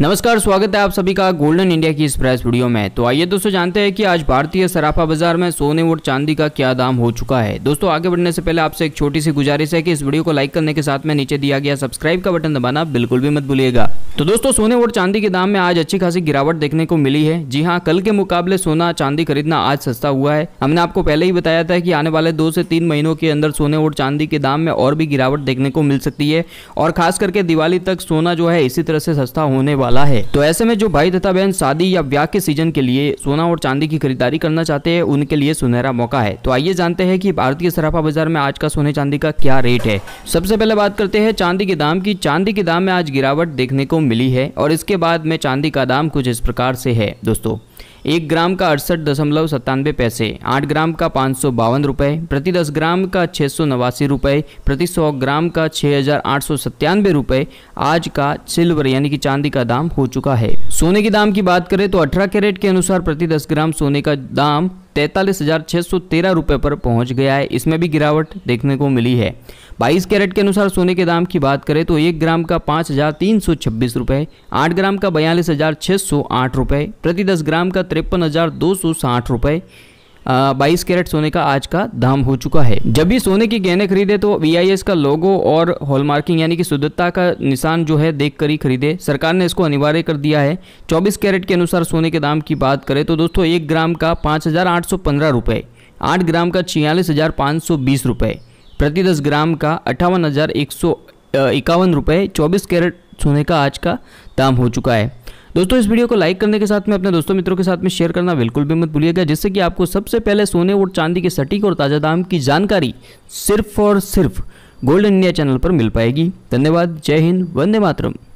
नमस्कार स्वागत है आप सभी का गोल्डन इंडिया की इस प्रेस वीडियो में तो आइए दोस्तों जानते हैं कि आज भारतीय सराफा बाजार में सोने और चांदी का क्या दाम हो चुका है दोस्तों आगे बढ़ने से पहले आपसे एक छोटी सी गुजारिश है कि इस वीडियो को लाइक करने के साथ में नीचे दिया गया सब्सक्राइब का बटन दबाना बिल्कुल भी मत भूलिएगा तो दोस्तों सोने और चांदी के दाम में आज अच्छी खासी गिरावट देखने को मिली है जी हाँ कल के मुकाबले सोना चांदी खरीदना आज सस्ता हुआ है हमने आपको पहले ही बताया था कि आने वाले दो से तीन महीनों के अंदर सोने और चांदी के दाम में और भी गिरावट देखने को मिल सकती है और खास करके दिवाली तक सोना जो है इसी तरह से सस्ता होने वाला वाला है तो ऐसे में जो भाई तथा बहन शादी या ब्याह के सीजन के लिए सोना और चांदी की खरीदारी करना चाहते हैं उनके लिए सुनहरा मौका है तो आइए जानते हैं कि भारतीय सराफा बाजार में आज का सोने चांदी का क्या रेट है सबसे पहले बात करते हैं चांदी के दाम की चांदी के दाम में आज गिरावट देखने को मिली है और इसके बाद में चांदी का दाम कुछ इस प्रकार से है दोस्तों एक ग्राम का अड़सठ दशमलव सत्तानवे पैसे आठ ग्राम का पाँच सौ बावन रुपये प्रति दस ग्राम का छः सौ नवासी रुपये प्रति सौ ग्राम का छः हज़ार आठ सौ सत्तानवे रुपये आज का सिल्वर यानी कि चांदी का दाम हो चुका है सोने के दाम की बात करें तो अठारह कैरेट के अनुसार प्रति दस ग्राम सोने का दाम तैंतालीस हज़ार सौ तेरह रुपए पर पहुंच गया है इसमें भी गिरावट देखने को मिली है 22 कैरेट के अनुसार सोने के दाम की बात करें तो एक ग्राम का पाँच हज़ार तीन सौ छब्बीस रुपये आठ ग्राम का बयालीस हज़ार छः सौ आठ रुपये प्रति दस ग्राम का तिरपन हज़ार दो सौ साठ रुपये बाईस कैरेट सोने का आज का दाम हो चुका है जब भी सोने के गहने खरीदे तो वी का लोगो और हॉलमार्किंग यानी कि शुद्धता का निशान जो है देख कर ही खरीदे सरकार ने इसको अनिवार्य कर दिया है चौबीस कैरेट के अनुसार सोने के दाम की बात करें तो दोस्तों एक ग्राम का पाँच हज़ार आठ सौ पंद्रह रुपये आठ ग्राम का छियालीस हज़ार पाँच सौ बीस रुपये प्रति दस ग्राम का अट्ठावन हज़ार एक सौ इक्यावन रुपये चौबीस कैरेट सोने का आज का दाम हो चुका है दोस्तों इस वीडियो को लाइक करने के साथ में अपने दोस्तों मित्रों के साथ में शेयर करना बिल्कुल भी मत भूलिएगा जिससे कि आपको सबसे पहले सोने और चांदी के सटीक और ताज़ा दाम की जानकारी सिर्फ और सिर्फ गोल्ड इंडिया चैनल पर मिल पाएगी धन्यवाद जय हिंद वंदे मातरम